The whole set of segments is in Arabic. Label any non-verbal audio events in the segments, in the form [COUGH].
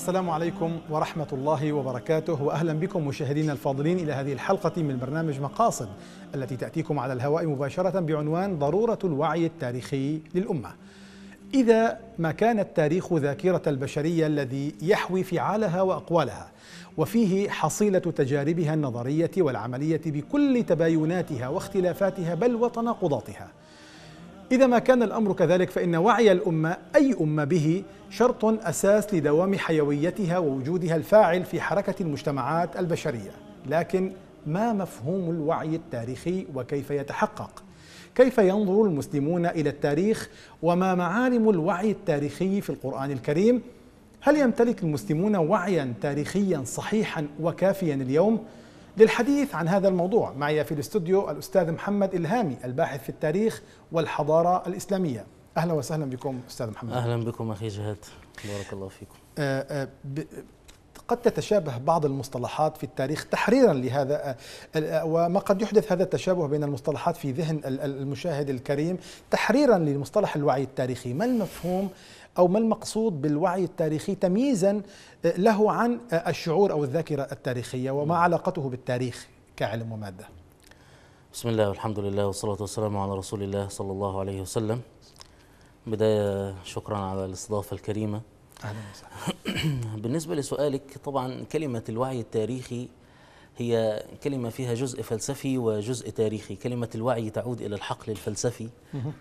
السلام عليكم ورحمة الله وبركاته وأهلا بكم مشاهدينا الفاضلين إلى هذه الحلقة من برنامج مقاصد التي تأتيكم على الهواء مباشرة بعنوان ضرورة الوعي التاريخي للأمة إذا ما كان التاريخ ذاكرة البشرية الذي يحوي فعالها وأقوالها وفيه حصيلة تجاربها النظرية والعملية بكل تبايناتها واختلافاتها بل وتناقضاتها إذا ما كان الأمر كذلك فإن وعي الأمة أي أمة به شرط أساس لدوام حيويتها ووجودها الفاعل في حركة المجتمعات البشرية لكن ما مفهوم الوعي التاريخي وكيف يتحقق كيف ينظر المسلمون الى التاريخ وما معالم الوعي التاريخي في القران الكريم هل يمتلك المسلمون وعيا تاريخيا صحيحا وكافيا اليوم للحديث عن هذا الموضوع معي في الاستوديو الاستاذ محمد الهامي الباحث في التاريخ والحضاره الاسلاميه اهلا وسهلا بكم استاذ محمد اهلا بكم اخي جهاد بارك الله فيكم آه، آه، قد تتشابه بعض المصطلحات في التاريخ تحريرا لهذا آه، وما قد يحدث هذا التشابه بين المصطلحات في ذهن المشاهد الكريم تحريرا لمصطلح الوعي التاريخي ما المفهوم او ما المقصود بالوعي التاريخي تمييزا له عن الشعور او الذاكره التاريخيه وما نعم. علاقته بالتاريخ كعلم وماده بسم الله والحمد لله والصلاه والسلام على رسول الله صلى الله عليه وسلم بداية شكرا على الاستضافة الكريمة أهلا وسهلا [CLEARS THROAT] بالنسبة لسؤالك طبعا كلمة الوعي التاريخي هي كلمة فيها جزء فلسفي وجزء تاريخي كلمة الوعي تعود إلى الحقل الفلسفي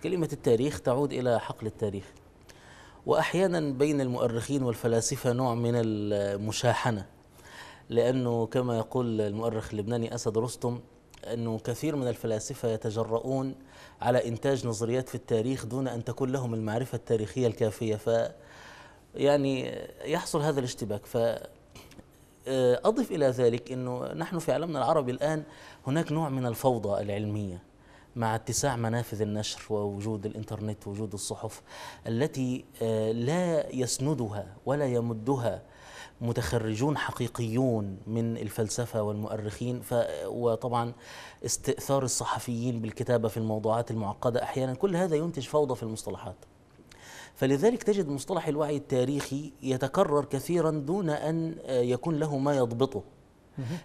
كلمة التاريخ تعود إلى حقل التاريخ وأحيانا بين المؤرخين والفلاسفة نوع من المشاحنة لأنه كما يقول المؤرخ اللبناني أسد رستم أنه كثير من الفلاسفة يتجرؤون على إنتاج نظريات في التاريخ دون أن تكون لهم المعرفة التاريخية الكافية ف يعني يحصل هذا الاشتباك ف آه، أضف إلى ذلك أنه نحن في عالمنا العربي الآن هناك نوع من الفوضى العلمية مع اتساع منافذ النشر ووجود الإنترنت ووجود الصحف التي آه، لا يسندها ولا يمدها متخرجون حقيقيون من الفلسفة والمؤرخين ف وطبعا استئثار الصحفيين بالكتابة في الموضوعات المعقدة أحيانا كل هذا ينتج فوضى في المصطلحات فلذلك تجد مصطلح الوعي التاريخي يتكرر كثيرا دون أن آه، يكون له ما يضبطه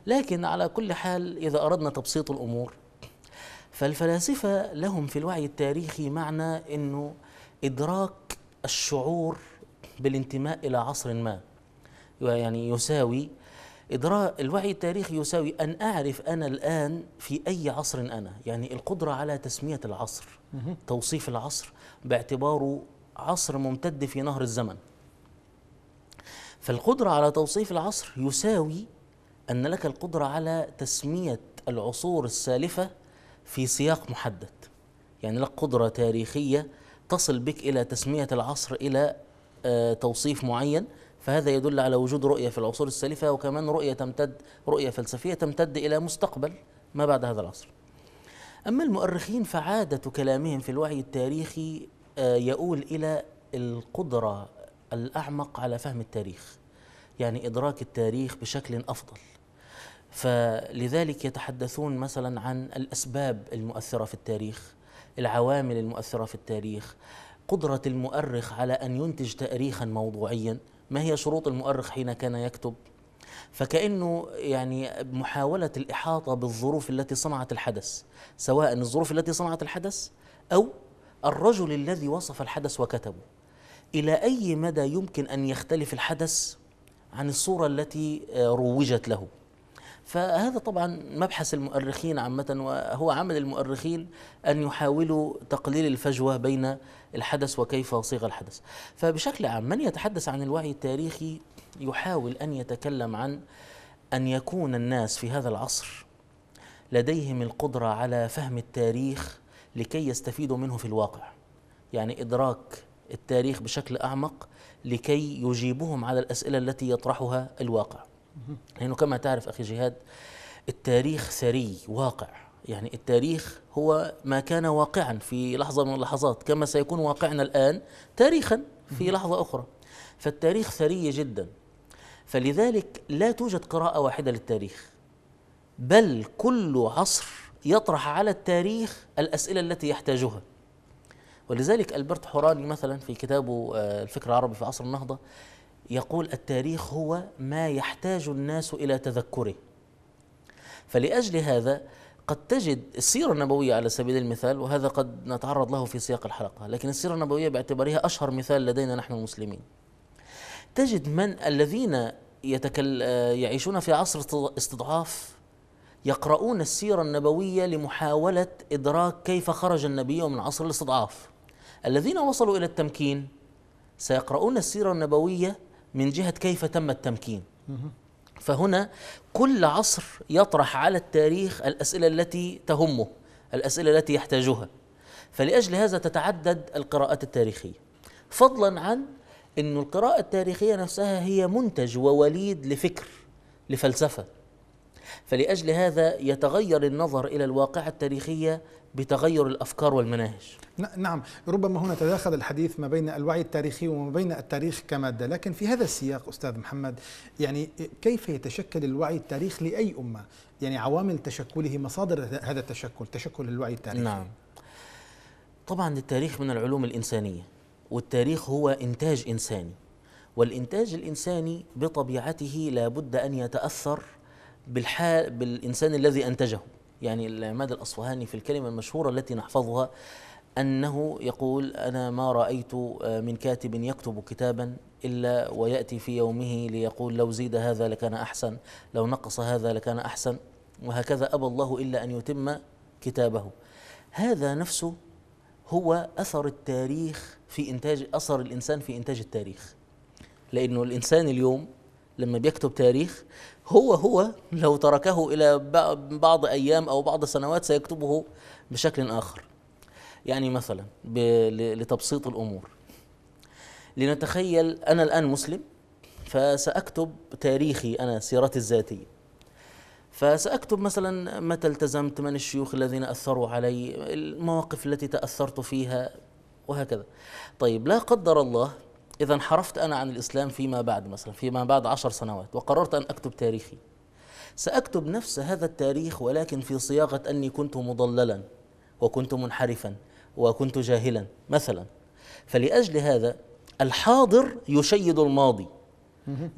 لكن على كل حال إذا أردنا تبسيط الأمور فالفلاسفة لهم في الوعي التاريخي معنى أنه إدراك الشعور بالانتماء إلى عصر ما يعني يساوي إدراء الوعي التاريخي يساوي أن أعرف أنا الآن في أي عصر أنا يعني القدرة على تسمية العصر توصيف العصر باعتباره عصر ممتد في نهر الزمن فالقدرة على توصيف العصر يساوي أن لك القدرة على تسمية العصور السالفة في سياق محدد يعني لك قدرة تاريخية تصل بك إلى تسمية العصر إلى آه، توصيف معين فهذا يدل على وجود رؤية في العصور السالفة وكمان رؤية تمتد رؤية فلسفية تمتد إلى مستقبل ما بعد هذا العصر أما المؤرخين فعادة كلامهم في الوعي التاريخي آه، يؤول إلى القدرة الأعمق على فهم التاريخ يعني إدراك التاريخ بشكل أفضل فلذلك يتحدثون مثلا عن الأسباب المؤثرة في التاريخ العوامل المؤثرة في التاريخ قدرة المؤرخ على أن ينتج تاريخا موضوعيا ما هي شروط المؤرخ حين كان يكتب فكأنه يعني محاولة الإحاطة بالظروف التي صنعت الحدث سواء الظروف التي صنعت الحدث أو الرجل الذي وصف الحدث وكتبه إلى أي مدى يمكن أن يختلف الحدث عن الصورة التي آه، روجت له فهذا طبعا مبحث المؤرخين عامة وهو عمل المؤرخين أن يحاولوا تقليل الفجوة بين الحدث وكيف صيغ الحدث فبشكل عام من يتحدث عن الوعي التاريخي يحاول أن يتكلم عن أن يكون الناس في هذا العصر لديهم القدرة على فهم التاريخ لكي يستفيدوا منه في الواقع يعني إدراك التاريخ بشكل أعمق لكي يجيبهم على الأسئلة التي يطرحها الواقع لأنه كما تعرف أخي جهاد التاريخ سري واقع يعني التاريخ هو ما كان واقعا في لحظة من اللحظات كما سيكون واقعنا الآن تاريخا في لحظة أخرى فالتاريخ ثري جدا فلذلك لا توجد قراءة واحدة للتاريخ بل كل عصر يطرح على التاريخ الأسئلة التي يحتاجها ولذلك ألبرت حوراني مثلا في كتابه آه، الفكر العربي في عصر النهضة يقول التاريخ هو ما يحتاج الناس الى تذكره فلاجل هذا قد تجد السيرة النبوية على سبيل المثال وهذا قد نتعرض له في سياق الحلقة لكن السيرة النبوية باعتبارها أشهر مثال لدينا نحن المسلمين تجد من الذين يتكل يعيشون في عصر استضعاف يقرؤون السيرة النبوية لمحاولة إدراك كيف خرج النبي من عصر الاستضعاف الذين وصلوا إلى التمكين سيقرؤون السيرة النبوية من جهة كيف تم التمكين فهنا كل عصر يطرح على التاريخ الأسئلة التي تهمه الأسئلة التي يحتاجها فلأجل هذا تتعدد القراءات التاريخية فضلا عن أن القراءة التاريخية نفسها هي منتج ووليد لفكر لفلسفة فلأجل هذا يتغير النظر إلى الواقعة التاريخية بتغير الافكار والمناهج. نعم، ربما هنا تداخل الحديث ما بين الوعي التاريخي وما بين التاريخ كماده، لكن في هذا السياق استاذ محمد يعني كيف يتشكل الوعي التاريخي لاي امه؟ يعني عوامل تشكله مصادر هذا التشكل، تشكل الوعي التاريخي. نعم. طبعا التاريخ من العلوم الانسانيه، والتاريخ هو انتاج انساني. والانتاج الانساني بطبيعته لابد ان يتاثر بالحال بالانسان الذي انتجه. يعني العماد الأصفهاني في الكلمة المشهورة التي نحفظها أنه يقول أنا ما رأيت آه، من كاتب يكتب كتابا إلا ويأتي في يومه ليقول لو زيد هذا لكان أحسن لو نقص هذا لكان أحسن وهكذا أبى الله إلا أن يتم كتابه هذا نفسه هو أثر التاريخ في إنتاج أثر الإنسان في إنتاج التاريخ لأنه الإنسان اليوم لما بيكتب تاريخ هو هو لو تركه إلى بعض أيام أو بعض سنوات سيكتبه بشكل آخر يعني مثلا لتبسيط الأمور لنتخيل أنا الآن مسلم فسأكتب تاريخي أنا سيرتي الذاتية فسأكتب مثلا متى التزمت من الشيوخ الذين أثروا علي المواقف التي تأثرت فيها وهكذا طيب لا قدر الله إذا انحرفت أنا عن الإسلام فيما بعد مثلا فيما بعد عشر سنوات وقررت أن أكتب تاريخي سأكتب نفس هذا التاريخ ولكن في صياغة أني كنت مضللا وكنت منحرفا وكنت جاهلا مثلا فلأجل هذا الحاضر يشيد الماضي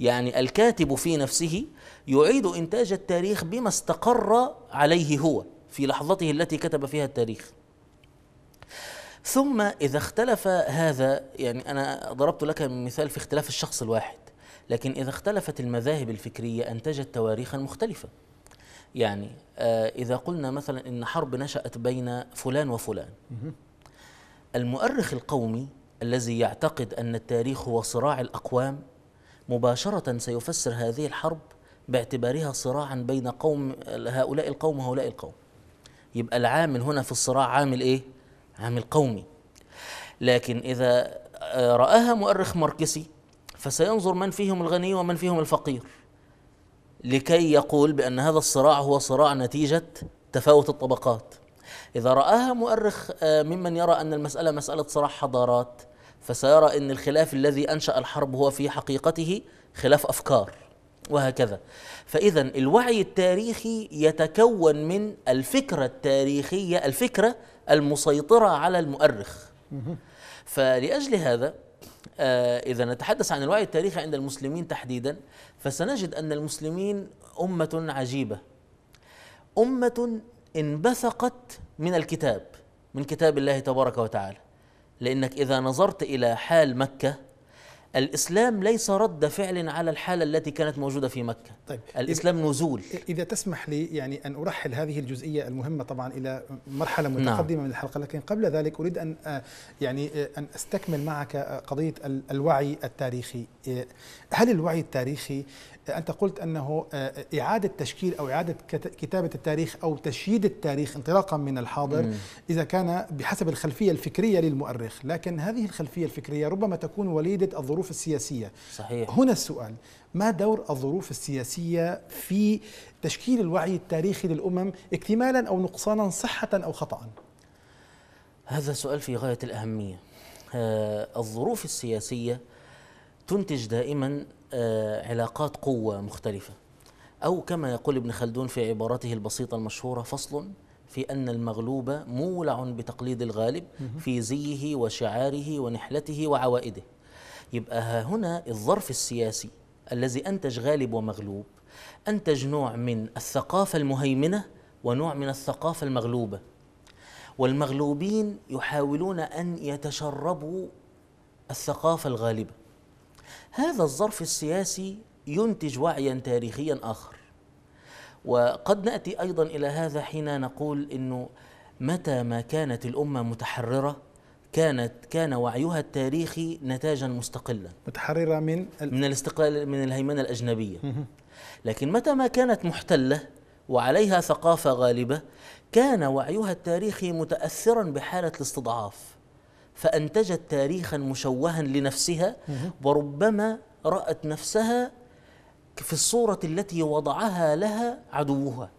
يعني الكاتب في نفسه يعيد إنتاج التاريخ بما استقر عليه هو في لحظته التي كتب فيها التاريخ ثم إذا اختلف هذا يعني أنا ضربت لك مثال في اختلاف الشخص الواحد لكن إذا اختلفت المذاهب الفكرية أنتجت تواريخا مختلفة يعني آه، إذا قلنا مثلا إن حرب نشأت بين فلان وفلان المؤرخ القومي الذي يعتقد أن التاريخ هو صراع الأقوام مباشرة سيفسر هذه الحرب باعتبارها صراعا بين قوم هؤلاء القوم وهؤلاء القوم يبقى العامل هنا في الصراع عامل إيه؟ عامل قومي لكن إذا آه، رآها مؤرخ ماركسي فسينظر من فيهم الغني ومن فيهم الفقير لكي يقول بأن هذا الصراع هو صراع نتيجة تفاوت الطبقات إذا رآها مؤرخ آه، ممن يرى أن المسألة مسألة صراع حضارات فسيرى أن الخلاف الذي أنشأ الحرب هو في حقيقته خلاف أفكار وهكذا فإذا الوعي التاريخي يتكون من الفكرة التاريخية الفكرة المسيطرة على المؤرخ فلأجل هذا آه، إذا نتحدث عن الوعي التاريخي عند المسلمين تحديدا فسنجد أن المسلمين أمة عجيبة أمة انبثقت من الكتاب من كتاب الله تبارك وتعالى لأنك إذا نظرت إلى حال مكة الإسلام ليس رد فعل على الحالة التي كانت موجودة في مكة طيب الإسلام نزول إذا تسمح لي يعني أن أرحل هذه الجزئية المهمة طبعا إلى مرحلة نعم. متقدمة نعم. من الحلقة لكن قبل ذلك أريد أن آه، يعني آه، أن أستكمل معك آه، قضية الوعي التاريخي هل الوعي التاريخي أنت قلت أنه آه، إعادة تشكيل أو إعادة كتابة التاريخ أو تشييد التاريخ انطلاقا من الحاضر مم. إذا كان بحسب الخلفية الفكرية للمؤرخ لكن هذه الخلفية الفكرية ربما تكون وليدة الظروف السياسية صحيح. هنا السؤال ما دور الظروف السياسية في تشكيل الوعي التاريخي للأمم اكتمالا أو نقصانا صحة أو خطأ هذا سؤال في غاية الأهمية آه، الظروف السياسية تنتج دائما آه، علاقات قوة مختلفة أو كما يقول ابن خلدون في عبارته البسيطة المشهورة فصل في أن المغلوب مولع بتقليد الغالب في زيه وشعاره ونحلته وعوائده يبقى ها هنا الظرف السياسي الذي أنتج غالب ومغلوب أنتج نوع من الثقافة المهيمنة ونوع من الثقافة المغلوبة والمغلوبين يحاولون أن يتشربوا الثقافة الغالبة هذا الظرف السياسي ينتج وعيا تاريخيا اخر وقد ناتي ايضا الى هذا حين نقول انه متى ما كانت الامه متحرره كانت كان وعيها التاريخي نتاجا مستقلا متحرره من ال... من الاستقلال من الهيمنه الاجنبيه لكن متى ما كانت محتله وعليها ثقافه غالبه كان وعيها التاريخي متاثرا بحاله الاستضعاف فأنتجت تاريخا مشوها لنفسها وربما رأت نفسها في الصورة التي وضعها لها عدوها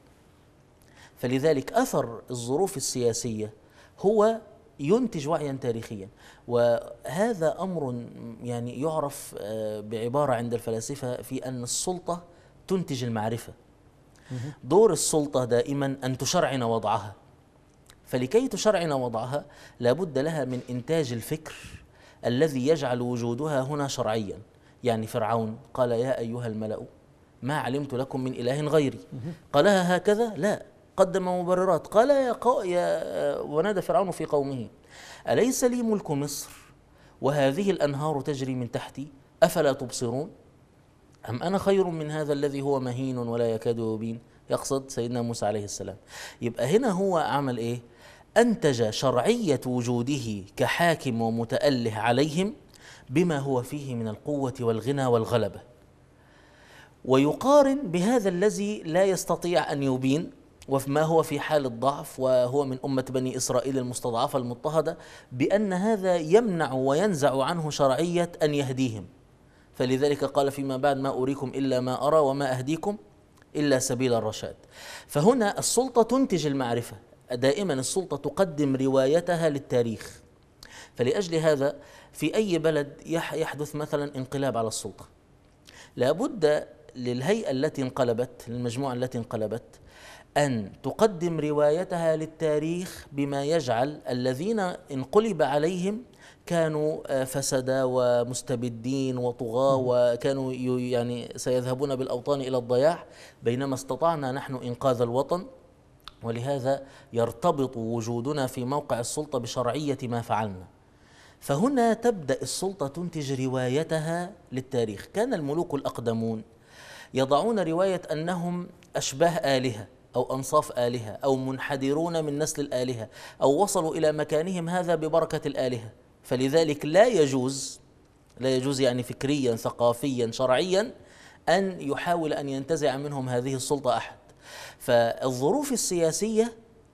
فلذلك أثر الظروف السياسية هو ينتج وعيا تاريخيا وهذا أمر يعني يعرف آه، بعبارة عند الفلاسفة في أن السلطة تنتج المعرفة دور السلطة دائما أن تشرعن وضعها فلكي تشرعن وضعها لابد لها من إنتاج الفكر الذي يجعل وجودها هنا شرعيا يعني فرعون قال يا أيها الملأ ما علمت لكم من إله غيري قالها هكذا لا قدم مبررات قال يا, قو... يا ونادى فرعون في قومه أليس لي ملك مصر وهذه الأنهار تجري من تحتي أفلا تبصرون أم أنا خير من هذا الذي هو مهين ولا يكاد يبين يقصد سيدنا موسى عليه السلام يبقى هنا هو عمل إيه انتج شرعيه وجوده كحاكم ومتاله عليهم بما هو فيه من القوه والغنى والغلبه ويقارن بهذا الذي لا يستطيع ان يبين وما هو في حال الضعف وهو من أمة بني إسرائيل المستضعفة المضطهدة بأن هذا يمنع وينزع عنه شرعية أن يهديهم فلذلك قال فيما بعد ما أريكم إلا ما أرى وما أهديكم إلا سبيل الرشاد فهنا السلطة تنتج المعرفة دائما السلطة تقدم روايتها للتاريخ فلأجل هذا في أي بلد يحدث مثلا انقلاب على السلطة لابد للهيئة التي انقلبت للمجموعة التي انقلبت أن تقدم روايتها للتاريخ بما يجعل الذين انقلب عليهم كانوا آه، فسدا ومستبدين وطغاة وكانوا يعني سيذهبون بالأوطان إلى الضياع بينما استطعنا نحن إنقاذ الوطن ولهذا يرتبط وجودنا في موقع السلطة بشرعية ما فعلنا فهنا تبدأ السلطة تنتج روايتها للتاريخ كان الملوك الأقدمون يضعون رواية أنهم أشباه آلهة أو أنصاف آلهة أو منحدرون من نسل الآلهة أو وصلوا إلى مكانهم هذا ببركة الآلهة فلذلك لا يجوز لا يجوز يعني فكريا ثقافيا شرعيا أن يحاول أن ينتزع منهم هذه السلطة أحد فالظروف السياسيه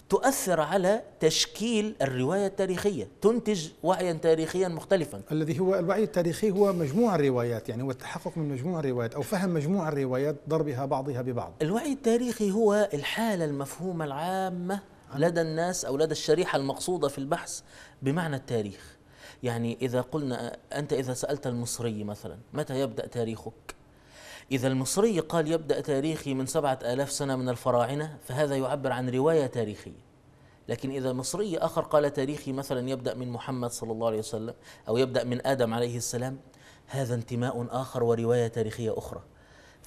تؤثر على تشكيل الروايه التاريخيه، تنتج وعيا تاريخيا مختلفا. الذي هو الوعي التاريخي هو مجموع الروايات، يعني هو التحقق من مجموع الروايات او فهم مجموع الروايات ضربها بعضها ببعض. الوعي التاريخي هو الحاله المفهومه العامه نعم. لدى الناس او لدى الشريحه المقصوده في البحث بمعنى التاريخ. يعني اذا قلنا انت اذا سالت المصري مثلا متى يبدا تاريخك؟ إذا المصري قال يبدأ تاريخي من سبعة آلاف سنة من الفراعنة فهذا يعبر عن رواية تاريخية لكن إذا مصري آخر قال تاريخي مثلا يبدأ من محمد صلى الله عليه وسلم أو يبدأ من آدم عليه السلام هذا انتماء آخر ورواية تاريخية أخرى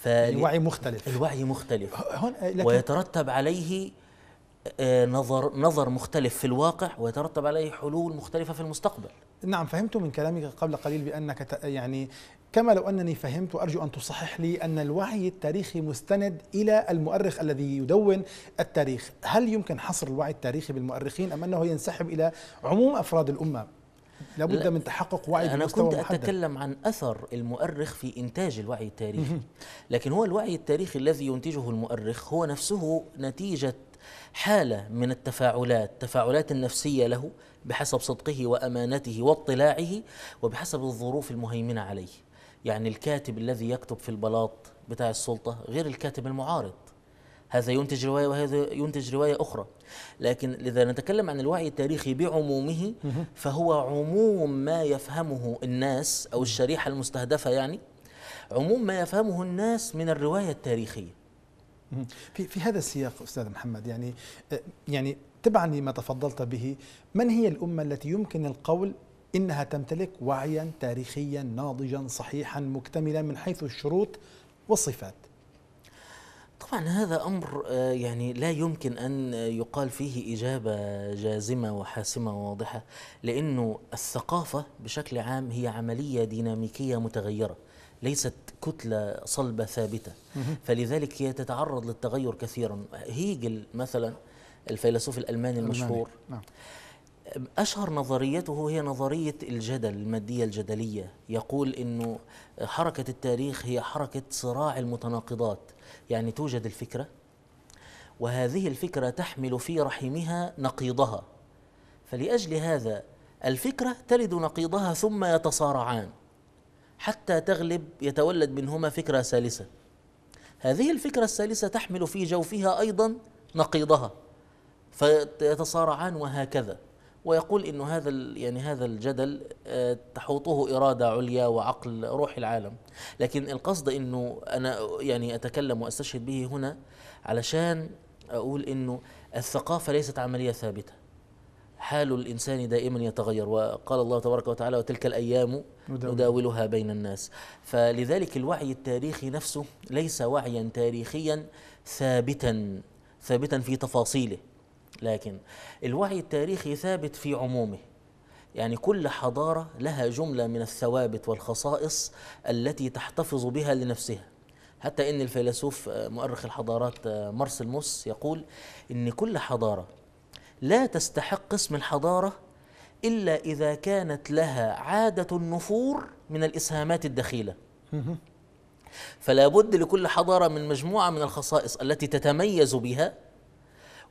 الوعي مختلف الوعي مختلف هون آه، ويترتب عليه آه، نظر نظر مختلف في الواقع ويترتب عليه حلول مختلفة في المستقبل نعم فهمت من كلامك قبل قليل بأنك يعني كما لو أنني فهمت وأرجو أن تصحح لي أن الوعي التاريخي مستند إلى المؤرخ الذي يدون التاريخ هل يمكن حصر الوعي التاريخي بالمؤرخين أم أنه ينسحب إلى عموم أفراد الأمة لابد من تحقق وعي أنا كنت محدد. أتكلم عن أثر المؤرخ في إنتاج الوعي التاريخي لكن هو الوعي التاريخي الذي ينتجه المؤرخ هو نفسه نتيجة حالة من التفاعلات تفاعلات النفسية له بحسب صدقه وأمانته واطلاعه وبحسب الظروف المهيمنة عليه يعني الكاتب الذي يكتب في البلاط بتاع السلطة غير الكاتب المعارض هذا ينتج رواية وهذا ينتج رواية أخرى لكن إذا نتكلم عن الوعي التاريخي بعمومه فهو عموم ما يفهمه الناس أو الشريحة المستهدفة يعني عموم ما يفهمه الناس من الرواية التاريخية في في هذا السياق استاذ محمد يعني يعني تبعا لما تفضلت به من هي الامه التي يمكن القول إنها تمتلك وعيا تاريخيا ناضجا صحيحا مكتملا من حيث الشروط والصفات طبعا هذا امر آه، يعني لا يمكن ان يقال فيه اجابه جازمه وحاسمه وواضحه لانه الثقافه بشكل عام هي عمليه ديناميكيه متغيره ليست كتله صلبه ثابته فلذلك هي تتعرض للتغير كثيرا هيجل مثلا الفيلسوف الالماني المشهور نعم. أشهر نظريته هي نظرية الجدل المادية الجدلية يقول أنه حركة التاريخ هي حركة صراع المتناقضات يعني توجد الفكرة وهذه الفكرة تحمل في رحمها نقيضها فلأجل هذا الفكرة تلد نقيضها ثم يتصارعان حتى تغلب يتولد منهما فكرة ثالثة هذه الفكرة الثالثة تحمل في جوفها أيضا نقيضها فيتصارعان وهكذا ويقول انه هذا يعني هذا الجدل آه، تحوطه اراده عليا وعقل روح العالم لكن القصد انه انا يعني اتكلم واستشهد به هنا علشان اقول انه الثقافه ليست عمليه ثابته حال الانسان دائما يتغير وقال الله تبارك وتعالى وتلك الايام نداولها بين الناس فلذلك الوعي التاريخي نفسه ليس وعيا تاريخيا ثابتا ثابتا في تفاصيله لكن الوعي التاريخي ثابت في عمومه يعني كل حضارة لها جملة من الثوابت والخصائص التي تحتفظ بها لنفسها حتى إن الفيلسوف آه، مؤرخ الحضارات آه، مارسل موس يقول إن كل حضارة لا تستحق اسم الحضارة إلا إذا كانت لها عادة النفور من الإسهامات الدخيلة فلا بد لكل حضارة من مجموعة من الخصائص التي تتميز بها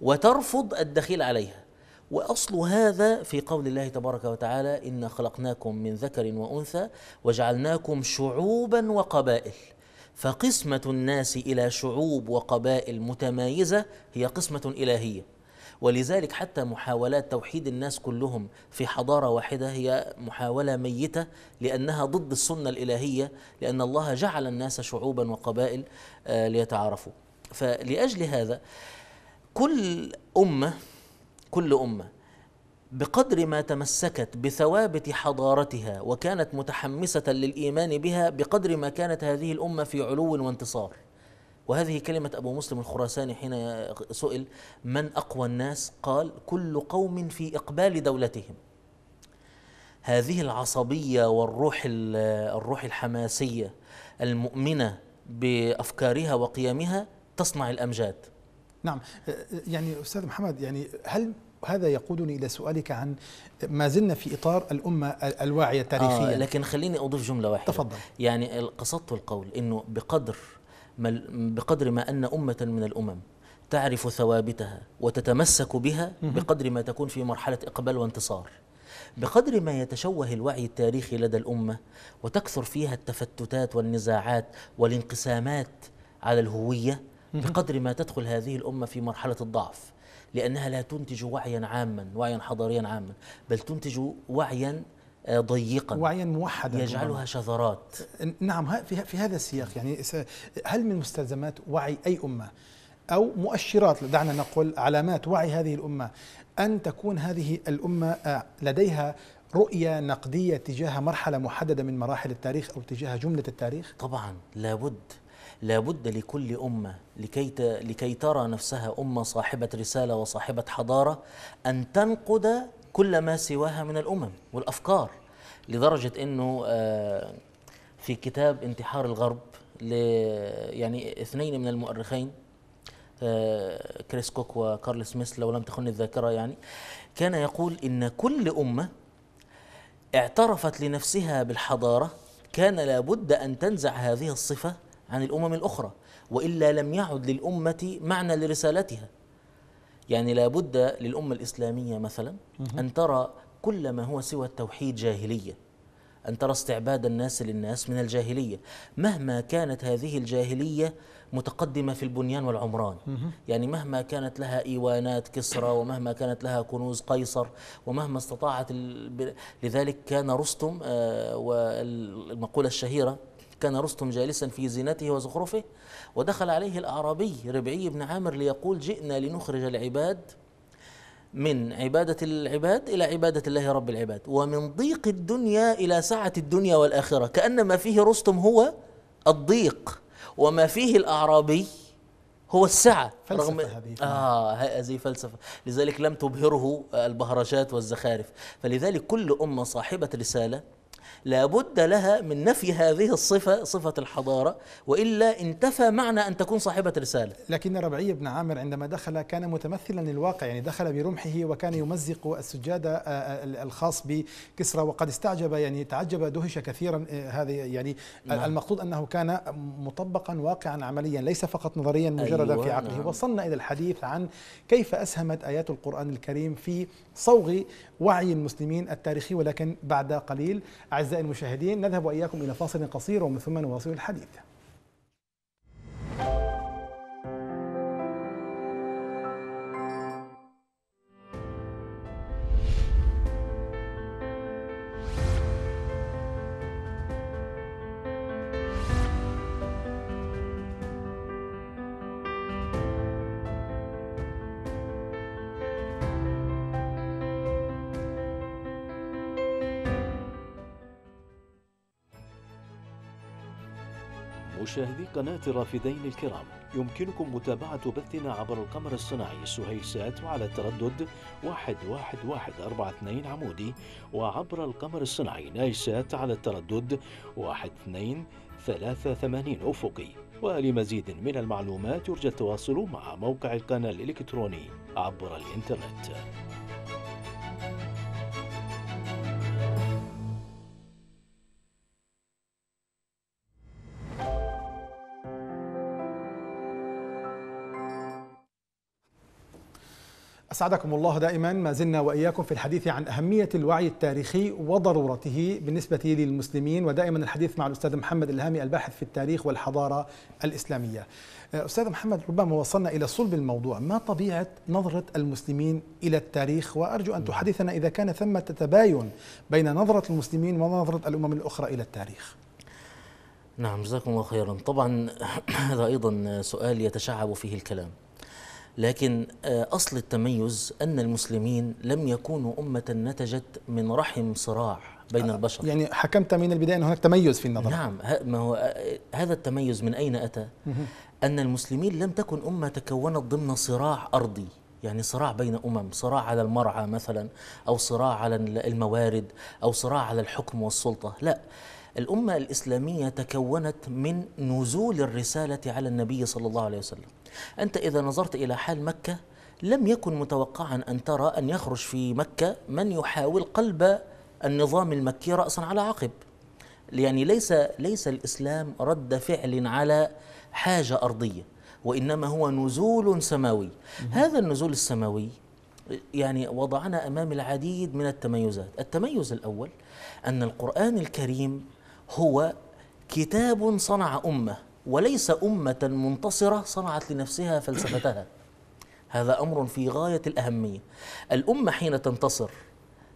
وترفض الدخيل عليها واصل هذا في قول الله تبارك وتعالى انا خلقناكم من ذكر وانثى وجعلناكم شعوبا وقبائل فقسمه الناس الى شعوب وقبائل متمايزه هي قسمه الهيه ولذلك حتى محاولات توحيد الناس كلهم في حضاره واحده هي محاوله ميته لانها ضد السنه الالهيه لان الله جعل الناس شعوبا وقبائل آه، ليتعارفوا فلاجل هذا كل امه كل امه بقدر ما تمسكت بثوابت حضارتها وكانت متحمسه للايمان بها بقدر ما كانت هذه الامه في علو وانتصار وهذه كلمه ابو مسلم الخراساني حين سئل من اقوى الناس قال كل قوم في اقبال دولتهم هذه العصبيه والروح الروح الحماسيه المؤمنه بافكارها وقيمها تصنع الامجاد نعم أه، أه، يعني أستاذ محمد يعني هل هذا يقودني إلى سؤالك عن ما زلنا في إطار الأمة الواعية آه، التاريخية آه لكن خليني أضيف جملة واحدة تفضل يعني قصدت القول أنه بقدر ما بقدر ما أن أمة من الأمم تعرف ثوابتها وتتمسك بها بقدر ما تكون في مرحلة إقبال وانتصار بقدر ما يتشوه الوعي التاريخي لدى الأمة وتكثر فيها التفتتات والنزاعات والانقسامات على الهوية بقدر ما تدخل هذه الأمة في مرحلة الضعف لأنها لا تنتج وعيا عاما وعيا حضاريا عاما بل تنتج وعيا آه، ضيقا وعيا موحدا يجعلها شذرات نعم في هذا السياق يعني هل من مستلزمات وعي أي أمة أو مؤشرات دعنا نقول علامات وعي هذه الأمة أن تكون هذه الأمة آه، لديها رؤية نقدية تجاه مرحلة محددة من مراحل التاريخ أو تجاه جملة التاريخ؟ طبعا لابد لابد لكل أمة لكي, لكي ترى نفسها أمة صاحبة رسالة وصاحبة حضارة أن تنقد كل ما سواها من الأمم والأفكار لدرجة أنه آه، في كتاب انتحار الغرب ل يعني اثنين من المؤرخين آه، كريس كوك وكارل سميث لو لم تخن الذاكرة يعني كان يقول إن كل أمة اعترفت لنفسها بالحضارة كان لابد أن تنزع هذه الصفة عن الأمم الأخرى وإلا لم يعد للأمة معنى لرسالتها يعني لابد للأمة الإسلامية مثلا أن ترى كل ما هو سوى التوحيد جاهلية أن ترى استعباد الناس للناس من الجاهلية مهما كانت هذه الجاهلية متقدمة في البنيان والعمران يعني مهما كانت لها إيوانات كسرى ومهما كانت لها كنوز قيصر ومهما استطاعت لذلك كان رستم آه والمقولة الشهيرة كان رستم جالسا في زينته وزخرفه ودخل عليه الأعرابي ربعي بن عامر ليقول جئنا لنخرج العباد من عبادة العباد إلى عبادة الله رب العباد ومن ضيق الدنيا إلى سعة الدنيا والآخرة كأن ما فيه رستم هو الضيق وما فيه الأعرابي هو السعة فلسفة رغم هذه نعم. آه هذه فلسفة لذلك لم تبهره البهرجات والزخارف فلذلك كل أمة صاحبة رسالة لابد لها من نفي هذه الصفة صفة الحضارة وإلا انتفى معنى أن تكون صاحبة رسالة لكن ربعي بن عامر عندما دخل كان متمثلا للواقع يعني دخل برمحه وكان يمزق السجادة آه، آه، الخاص بكسرى وقد استعجب يعني تعجب دهش كثيرا آه، هذه يعني نعم. المقصود أنه كان مطبقا واقعا عمليا ليس فقط نظريا مجردا أيوة في عقله نعم. وصلنا إلى الحديث عن كيف أسهمت آيات القرآن الكريم في صوغ وعي المسلمين التاريخي ولكن بعد قليل أعزائي أعزائي المشاهدين نذهب وإياكم إلى فاصل قصير ومن ثم نواصل الحديث مشاهدي قناة الرافدين الكرام يمكنكم متابعة بثنا عبر القمر الصناعي سهيسات سات وعلى التردد 11142 عمودي وعبر القمر الصناعي نايسات سات على التردد 1238 أفقي ولمزيد من المعلومات يرجى التواصل مع موقع القناة الإلكتروني عبر الإنترنت أسعدكم الله دائما ما زلنا وإياكم في الحديث عن أهمية الوعي التاريخي وضرورته بالنسبة للمسلمين ودائما الحديث مع الأستاذ محمد الهامي الباحث في التاريخ والحضارة الإسلامية أه، أستاذ محمد ربما وصلنا إلى صلب الموضوع ما طبيعة نظرة المسلمين إلى التاريخ وأرجو أن تحدثنا إذا كان ثمة تباين بين نظرة المسلمين ونظرة الأمم الأخرى إلى التاريخ نعم جزاكم الله خيرا طبعا [CLEARS THROAT] هذا أيضا سؤال يتشعب فيه الكلام لكن آه، أصل التميز أن المسلمين لم يكونوا أمة نتجت من رحم صراع بين آه، البشر يعني حكمت من البداية أن هناك تميز في النظر نعم ما هو آه، هذا التميز من أين أتى؟ أن المسلمين لم تكن أمة تكونت ضمن صراع أرضي يعني صراع بين أمم صراع على المرعى مثلا أو صراع على الموارد أو صراع على الحكم والسلطة لا الأمة الإسلامية تكونت من نزول الرسالة على النبي صلى الله عليه وسلم أنت إذا نظرت إلى حال مكة لم يكن متوقعا أن ترى أن يخرج في مكة من يحاول قلب النظام المكي رأسا على عقب يعني ليس ليس الإسلام رد فعل على حاجة أرضية وإنما هو نزول سماوي هذا النزول السماوي يعني وضعنا امام العديد من التميزات، التميز الاول ان القران الكريم هو كتاب صنع امه وليس أمة منتصرة صنعت لنفسها فلسفتها هذا أمر في غاية الأهمية الأمة حين تنتصر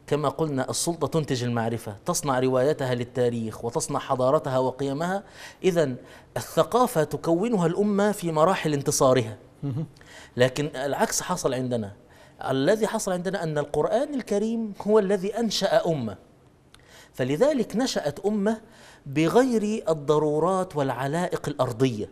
كما قلنا السلطة تنتج المعرفة تصنع روايتها للتاريخ وتصنع حضارتها وقيمها إذا الثقافة تكونها الأمة في مراحل انتصارها لكن العكس حصل عندنا الذي حصل عندنا أن القرآن الكريم هو الذي أنشأ أمة فلذلك نشأت أمة بغير الضرورات والعلائق الارضيه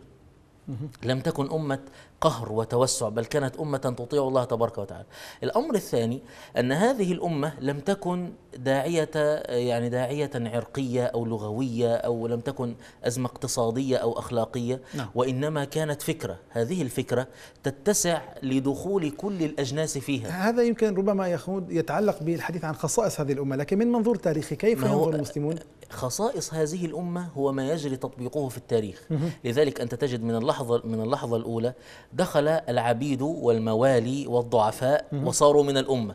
لم تكن امه قهر وتوسع بل كانت امه تطيع الله تبارك وتعالى الامر الثاني ان هذه الامه لم تكن داعيه يعني داعيه عرقيه او لغويه او لم تكن ازمه اقتصاديه او اخلاقيه نعم. وانما كانت فكره هذه الفكره تتسع لدخول كل الاجناس فيها هذا يمكن ربما يخوض يتعلق بالحديث عن خصائص هذه الامه لكن من منظور تاريخي كيف ينظر المسلمون خصائص هذه الأمة هو ما يجري تطبيقه في التاريخ لذلك أنت تجد من اللحظة, من اللحظة الأولى دخل العبيد والموالي والضعفاء وصاروا من الأمة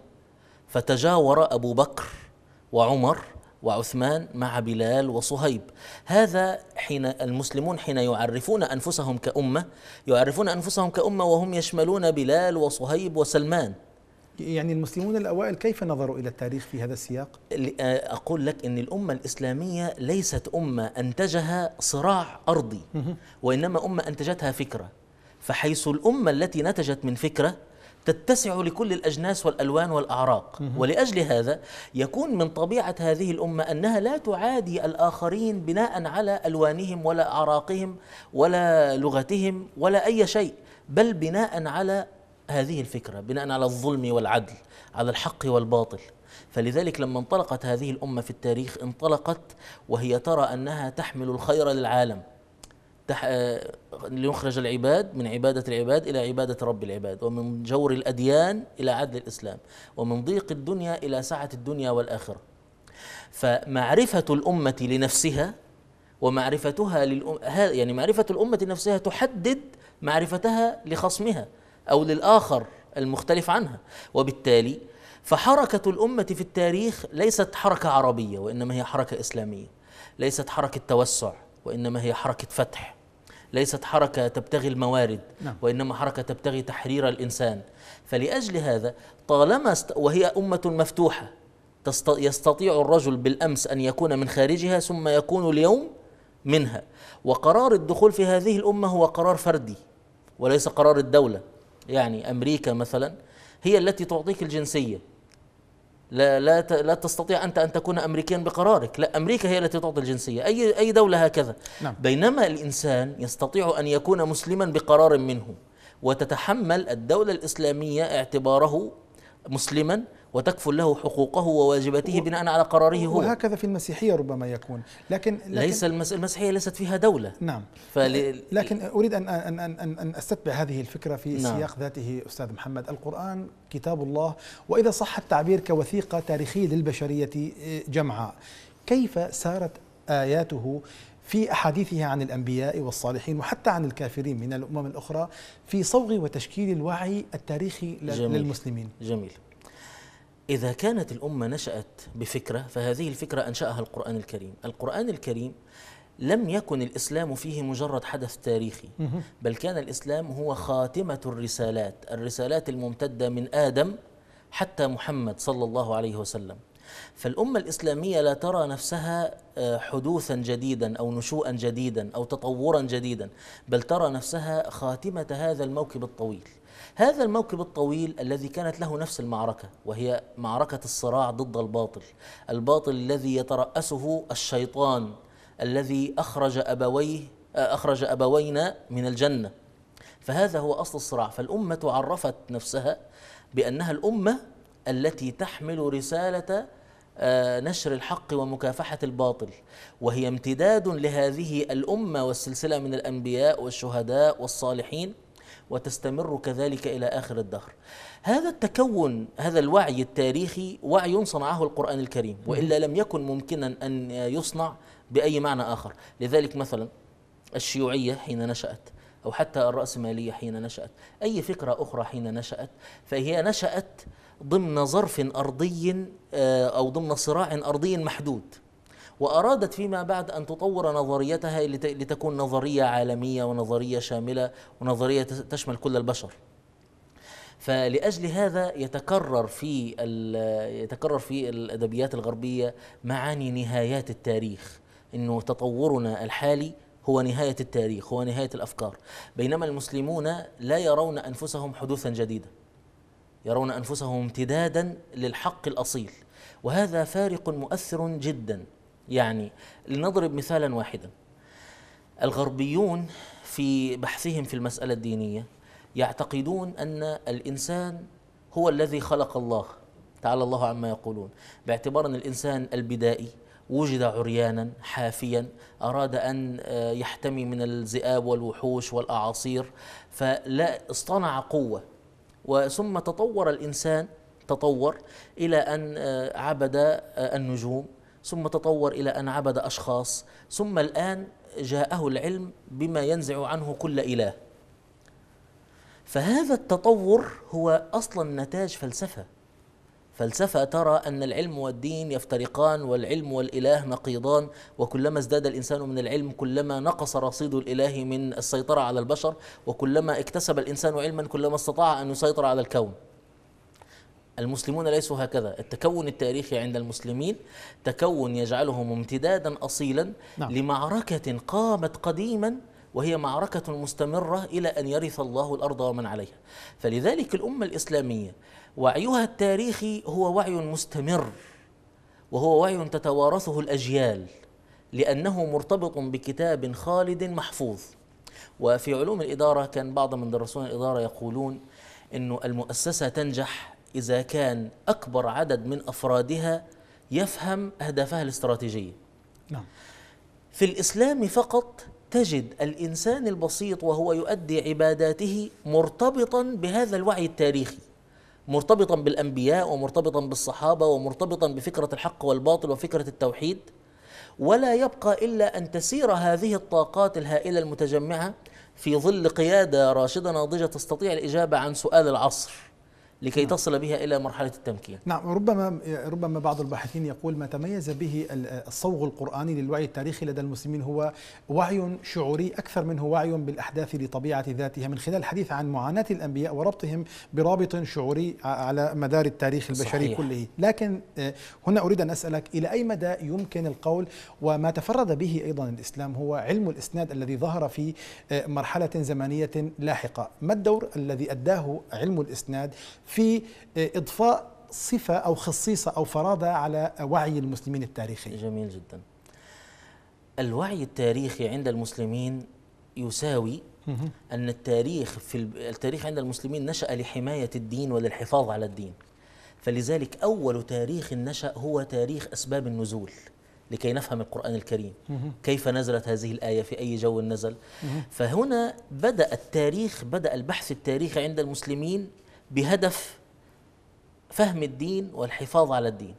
فتجاور أبو بكر وعمر وعثمان مع بلال وصهيب هذا حين المسلمون حين يعرفون أنفسهم كأمة يعرفون أنفسهم كأمة وهم يشملون بلال وصهيب وسلمان يعني المسلمون الأوائل كيف نظروا إلى التاريخ في هذا السياق؟ آه، أقول لك أن الأمة الإسلامية ليست أمة أنتجها صراع أرضي وإنما أمة أنتجتها فكرة فحيث الأمة التي نتجت من فكرة تتسع لكل الأجناس والألوان والأعراق ولأجل هذا يكون من طبيعة هذه الأمة أنها لا تعادي الآخرين بناء على ألوانهم ولا أعراقهم ولا لغتهم ولا أي شيء بل بناء على هذه الفكرة بناء على الظلم والعدل على الحق والباطل فلذلك لما انطلقت هذه الأمة في التاريخ انطلقت وهي ترى أنها تحمل الخير للعالم تح... آه، ليخرج العباد من عبادة العباد إلى عبادة رب العباد ومن جور الأديان إلى عدل الإسلام ومن ضيق الدنيا إلى سعة الدنيا والآخرة فمعرفة الأمة لنفسها ومعرفتها للأم... يعني معرفة الأمة لنفسها تحدد معرفتها لخصمها او للاخر المختلف عنها وبالتالي فحركه الامه في التاريخ ليست حركه عربيه وانما هي حركه اسلاميه ليست حركه توسع وانما هي حركه فتح ليست حركه تبتغي الموارد نعم. وانما حركه تبتغي تحرير الانسان فلاجل هذا طالما است... وهي امه مفتوحه تست... يستطيع الرجل بالامس ان يكون من خارجها ثم يكون اليوم منها وقرار الدخول في هذه الامه هو قرار فردي وليس قرار الدوله يعني أمريكا مثلا هي التي تعطيك الجنسية لا لا لا تستطيع انت ان تكون امريكيا بقرارك، لا امريكا هي التي تعطي الجنسيه، اي اي دوله هكذا. نعم. بينما الانسان يستطيع ان يكون مسلما بقرار منه وتتحمل الدوله الاسلاميه اعتباره مسلما وتكفل له حقوقه وواجباته بناء على قراره هو وهكذا في المسيحية ربما يكون لكن, لكن ليس المسيحية ليست فيها دولة نعم فل... لكن أريد أن, أن, أن, أن أستتبع هذه الفكرة في نعم سياق ذاته أستاذ محمد القرآن كتاب الله وإذا صح التعبير كوثيقة تاريخية للبشرية جمعاء كيف سارت آياته في أحاديثه عن الأنبياء والصالحين وحتى عن الكافرين من الأمم الأخرى في صوغ وتشكيل الوعي التاريخي جميل للمسلمين جميل إذا كانت الأمة نشأت بفكرة فهذه الفكرة أنشأها القرآن الكريم القرآن الكريم لم يكن الإسلام فيه مجرد حدث تاريخي بل كان الإسلام هو خاتمة الرسالات الرسالات الممتدة من آدم حتى محمد صلى الله عليه وسلم فالأمة الإسلامية لا ترى نفسها آه، حدوثا جديدا أو نشوءا جديدا أو تطورا جديدا بل ترى نفسها خاتمة هذا الموكب الطويل هذا الموكب الطويل الذي كانت له نفس المعركة وهي معركة الصراع ضد الباطل الباطل الذي يترأسه الشيطان الذي أخرج أبويه آه، أخرج أبوينا من الجنة فهذا هو أصل الصراع فالأمة عرفت نفسها بأنها الأمة التي تحمل رسالة آه، نشر الحق ومكافحة الباطل وهي امتداد لهذه الأمة والسلسلة من الأنبياء والشهداء والصالحين وتستمر كذلك إلى آخر الدهر هذا التكون هذا الوعي التاريخي وعي صنعه القرآن الكريم وإلا لم يكن ممكنا أن يصنع بأي معنى آخر لذلك مثلا الشيوعية حين نشأت أو حتى الرأسمالية حين نشأت أي فكرة أخرى حين نشأت فهي نشأت ضمن ظرف أرضي آه، أو ضمن صراع أرضي محدود وأرادت فيما بعد أن تطور نظريتها لتكون نظرية عالمية ونظرية شاملة ونظرية تشمل كل البشر فلأجل هذا يتكرر في يتكرر في الأدبيات الغربية معاني نهايات التاريخ إنه تطورنا الحالي هو نهاية التاريخ هو نهاية الأفكار بينما المسلمون لا يرون أنفسهم حدوثا جديدا يرون أنفسهم امتدادا للحق الأصيل وهذا فارق مؤثر جدا يعني لنضرب مثالا واحدا الغربيون في بحثهم في المسألة الدينية يعتقدون أن الإنسان هو الذي خلق الله تعالى الله عما يقولون باعتبار أن الإنسان البدائي وجد عريانا حافيا أراد أن آه، يحتمي من الذئاب والوحوش والأعاصير فلا اصطنع قوة وثم تطور الإنسان تطور إلى أن آه، عبد آه، النجوم ثم تطور إلى أن عبد أشخاص ثم الآن جاءه العلم بما ينزع عنه كل إله فهذا التطور هو أصلا نتاج فلسفة فلسفة ترى أن العلم والدين يفترقان والعلم والإله نقيضان وكلما ازداد الإنسان من العلم كلما نقص رصيد الإله من السيطرة على البشر وكلما اكتسب الإنسان علما كلما استطاع أن يسيطر على الكون المسلمون ليسوا هكذا التكون التاريخي عند المسلمين تكون يجعلهم امتدادا أصيلا نعم. لمعركة قامت قديما وهي معركة مستمرة إلى أن يرث الله الأرض ومن عليها فلذلك الأمة الإسلامية وعيها التاريخي هو وعي مستمر وهو وعي تتوارثه الأجيال لأنه مرتبط بكتاب خالد محفوظ وفي علوم الإدارة كان بعض من درسون الإدارة يقولون أن المؤسسة تنجح إذا كان أكبر عدد من أفرادها يفهم أهدافها الاستراتيجية نعم. في الإسلام فقط تجد الإنسان البسيط وهو يؤدي عباداته مرتبطا بهذا الوعي التاريخي مرتبطا بالأنبياء ومرتبطا بالصحابة ومرتبطا بفكرة الحق والباطل وفكرة التوحيد ولا يبقى إلا أن تسير هذه الطاقات الهائلة المتجمعة في ظل قيادة راشدة ناضجة تستطيع الإجابة عن سؤال العصر لكي نعم. تصل بها إلى مرحلة التمكين نعم ربما ربما بعض الباحثين يقول ما تميز به الصوغ القرآني للوعي التاريخي لدى المسلمين هو وعي شعوري أكثر منه وعي بالأحداث لطبيعة ذاتها من خلال الحديث عن معاناة الأنبياء وربطهم برابط شعوري على مدار التاريخ البشري صحيح. كله لكن آه، هنا أريد أن أسألك إلى أي مدى يمكن القول وما تفرد به أيضا الإسلام هو علم الإسناد الذي ظهر في آه، مرحلة زمنية لاحقة ما الدور الذي أداه علم الإسناد في آه، إضفاء صفة أو خصيصة أو فرادة على وعي المسلمين التاريخي جميل جدا الوعي التاريخي عند المسلمين يساوي أن التاريخ في التاريخ عند المسلمين نشأ لحماية الدين وللحفاظ على الدين فلذلك أول تاريخ نشأ هو تاريخ أسباب النزول لكي نفهم القرآن الكريم كيف نزلت هذه الآية في أي جو نزل فهنا بدأ التاريخ بدأ البحث التاريخي عند المسلمين بهدف فهم الدين والحفاظ على الدين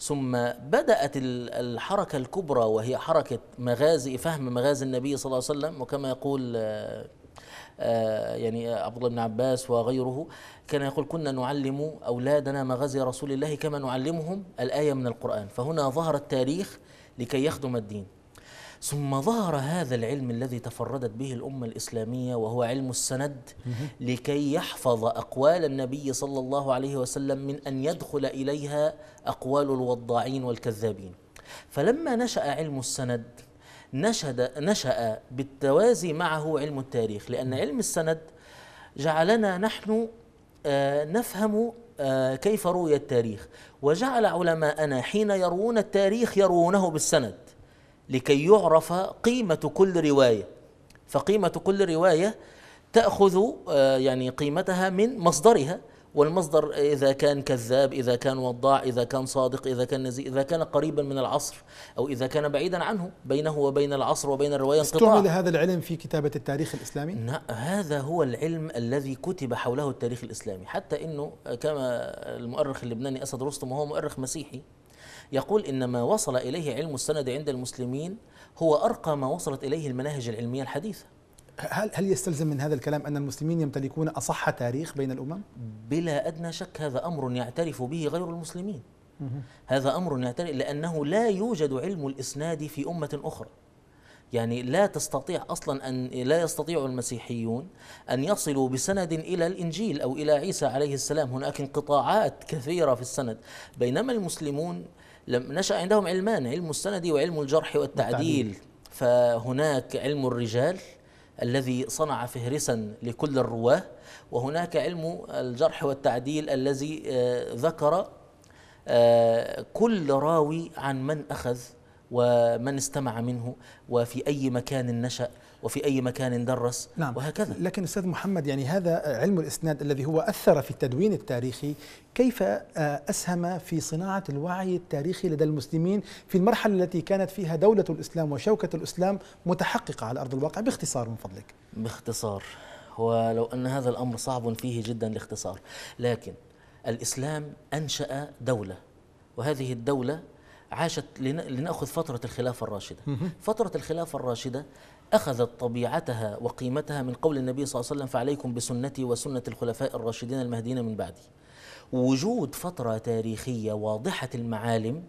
ثم بدأت الحركة الكبرى وهي حركة مغازي فهم مغازي النبي صلى الله عليه وسلم وكما يقول آه، آه، يعني عبد الله بن عباس وغيره كان يقول كنا نعلم أولادنا مغازي رسول الله كما نعلمهم الآية من القرآن فهنا ظهر التاريخ لكي يخدم الدين ثم ظهر هذا العلم الذي تفردت به الأمة الإسلامية وهو علم السند لكي يحفظ أقوال النبي صلى الله عليه وسلم من أن يدخل إليها أقوال الوضاعين والكذابين فلما نشأ علم السند نشد نشأ بالتوازي معه علم التاريخ لأن علم السند جعلنا نحن آه، نفهم آه، كيف روي التاريخ وجعل علماءنا حين يروون التاريخ يروونه بالسند لكي يعرف قيمة كل رواية فقيمة كل رواية تأخذ آه، يعني قيمتها من مصدرها والمصدر إذا كان كذاب إذا كان وضاع إذا كان صادق إذا كان نزيه إذا كان قريبا من العصر أو إذا كان بعيدا عنه بينه وبين العصر وبين الرواية انقطاع استعمل هذا العلم في كتابة التاريخ الإسلامي؟ هذا هو العلم الذي كتب حوله التاريخ الإسلامي حتى أنه آه، كما المؤرخ اللبناني أسد رستم وهو مؤرخ مسيحي يقول إن ما وصل إليه علم السند عند المسلمين هو أرقى ما وصلت إليه المناهج العلمية الحديثة هل هل يستلزم من هذا الكلام ان المسلمين يمتلكون اصح تاريخ بين الامم؟ بلا ادنى شك هذا امر يعترف به غير المسلمين. هذا امر يعترف لانه لا يوجد علم الاسناد في امه اخرى. يعني لا تستطيع اصلا ان لا يستطيع المسيحيون ان يصلوا بسند الى الانجيل او الى عيسى عليه السلام، هناك انقطاعات كثيره في السند، بينما المسلمون لم نشأ عندهم علمان علم السند وعلم الجرح والتعديل فهناك علم الرجال الذي صنع فهرسا لكل الرواه وهناك علم الجرح والتعديل الذي آه، ذكر آه، كل راوي عن من أخذ ومن استمع منه وفي أي مكان نشأ وفي أي مكان درس نعم وهكذا لكن أستاذ محمد يعني هذا علم الإسناد الذي هو أثر في التدوين التاريخي كيف آه، أسهم في صناعة الوعي التاريخي لدى المسلمين في المرحلة التي كانت فيها دولة الإسلام وشوكة الإسلام متحققة على أرض الواقع باختصار من فضلك باختصار ولو أن هذا الأمر صعب فيه جدا الاختصار لكن الإسلام أنشأ دولة وهذه الدولة عاشت لنأخذ فترة الخلافة الراشدة فترة الخلافة الراشدة أخذت طبيعتها وقيمتها من قول النبي صلى الله عليه وسلم فعليكم بسنتي وسنة الخلفاء الراشدين المهديين من بعدي وجود فترة تاريخية واضحة المعالم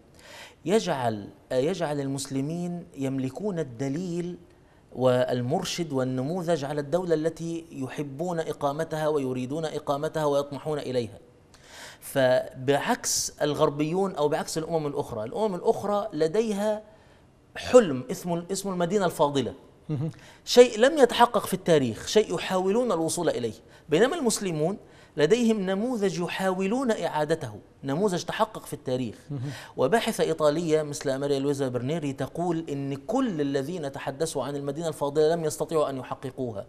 يجعل يجعل المسلمين يملكون الدليل والمرشد والنموذج على الدولة التي يحبون إقامتها ويريدون إقامتها ويطمحون إليها فبعكس الغربيون او بعكس الامم الاخرى، الامم الاخرى لديها حلم اسمه اسمه المدينه الفاضله. شيء لم يتحقق في التاريخ، شيء يحاولون الوصول اليه، بينما المسلمون لديهم نموذج يحاولون إعادته نموذج تحقق في التاريخ وباحثة إيطالية مثل ماريا لويزا برنيري تقول إن كل الذين تحدثوا عن المدينة الفاضلة لم يستطيعوا أن يحققوها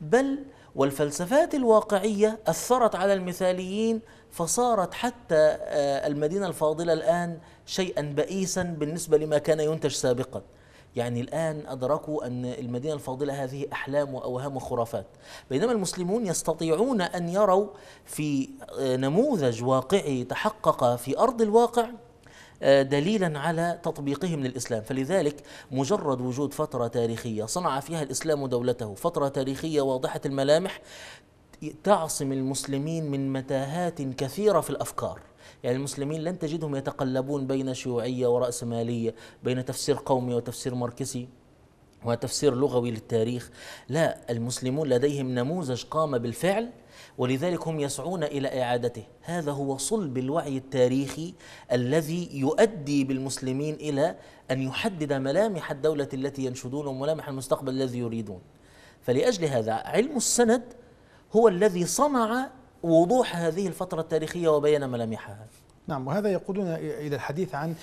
بل والفلسفات الواقعية أثرت على المثاليين فصارت حتى آه، المدينة الفاضلة الآن شيئا بئيسا بالنسبة لما كان ينتج سابقا يعني الآن أدركوا أن المدينة الفاضلة هذه أحلام وأوهام وخرافات بينما المسلمون يستطيعون أن يروا في آه، نموذج واقعي تحقق في أرض الواقع آه، دليلا على تطبيقهم للاسلام، فلذلك مجرد وجود فتره تاريخيه صنع فيها الاسلام دولته، فتره تاريخيه واضحه الملامح تعصم المسلمين من متاهات كثيرة في الأفكار يعني المسلمين لن تجدهم يتقلبون بين شيوعية ورأسمالية بين تفسير قومي وتفسير ماركسي وتفسير لغوي للتاريخ لا المسلمون لديهم نموذج قام بالفعل ولذلك هم يسعون الى اعادته هذا هو صلب الوعي التاريخي الذي يؤدي بالمسلمين الى ان يحدد ملامح الدوله التي ينشدون وملامح المستقبل الذي يريدون فلاجل هذا علم السند هو الذي صنع وضوح هذه الفترة التاريخية وبين ملامحها نعم وهذا يقودنا إلى الحديث عن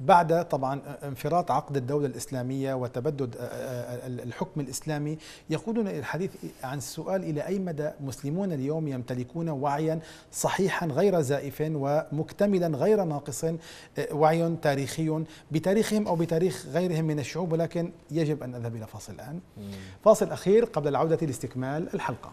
بعد طبعا انفراط عقد الدولة الإسلامية وتبدد الحكم الإسلامي يقودنا إلى الحديث عن السؤال إلى أي مدى مسلمون اليوم يمتلكون وعيا صحيحا غير زائف ومكتملا غير ناقص وعي تاريخي بتاريخهم أو بتاريخ غيرهم من الشعوب ولكن يجب أن أذهب إلى فاصل الآن فاصل أخير قبل العودة لاستكمال الحلقة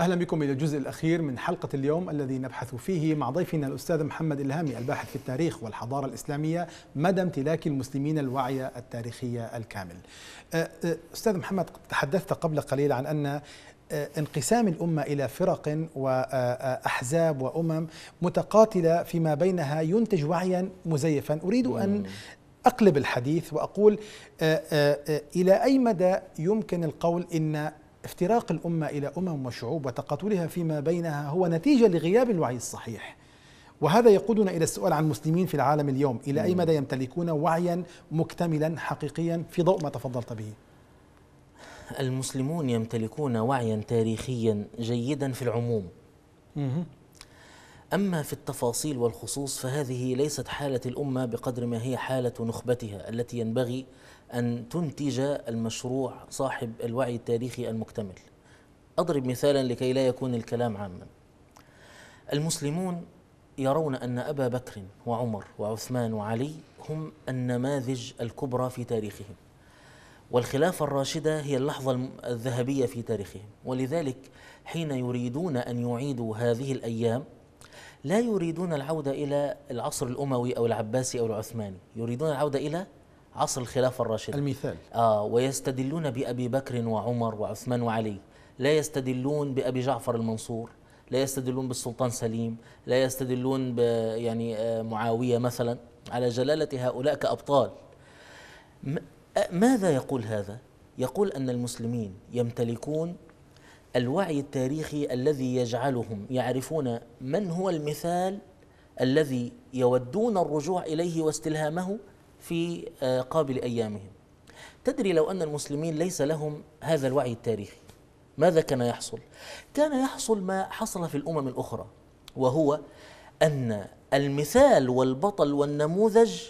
أهلا بكم إلى الجزء الأخير من حلقة اليوم الذي نبحث فيه مع ضيفنا الأستاذ محمد الهامي الباحث في التاريخ والحضارة الإسلامية مدى امتلاك المسلمين الوعي التاريخي الكامل أه، أه، أستاذ محمد تحدثت قبل قليل عن أن أه، انقسام الأمة إلى فرق وأحزاب وأمم متقاتلة فيما بينها ينتج وعيا مزيفا أريد أن أقلب الحديث وأقول إلى أي مدى يمكن القول إن افتراق الأمة إلى أمم وشعوب وتقاتلها فيما بينها هو نتيجة لغياب الوعي الصحيح وهذا يقودنا إلى السؤال عن المسلمين في العالم اليوم إلى أي مدى يمتلكون وعيا مكتملا حقيقيا في ضوء ما تفضلت به المسلمون يمتلكون وعيا تاريخيا جيدا في العموم أما في التفاصيل والخصوص فهذه ليست حالة الأمة بقدر ما هي حالة نخبتها التي ينبغي أن تنتج المشروع صاحب الوعي التاريخي المكتمل أضرب مثالا لكي لا يكون الكلام عاما المسلمون يرون أن أبا بكر وعمر وعثمان وعلي هم النماذج الكبرى في تاريخهم والخلافة الراشدة هي اللحظة الذهبية في تاريخهم ولذلك حين يريدون أن يعيدوا هذه الأيام لا يريدون العودة إلى العصر الأموي أو العباسي أو العثماني يريدون العودة إلى عصر الخلافة الراشدة المثال آه ويستدلون بأبي بكر وعمر وعثمان وعلي لا يستدلون بأبي جعفر المنصور لا يستدلون بالسلطان سليم لا يستدلون يعني آه، معاوية مثلا على جلالة هؤلاء كأبطال ماذا يقول هذا؟ يقول أن المسلمين يمتلكون الوعي التاريخي الذي يجعلهم يعرفون من هو المثال الذي يودون الرجوع إليه واستلهامه في آه، قابل أيامهم تدري لو أن المسلمين ليس لهم هذا الوعي التاريخي ماذا كان يحصل؟ كان يحصل ما حصل في الأمم الأخرى وهو أن المثال والبطل والنموذج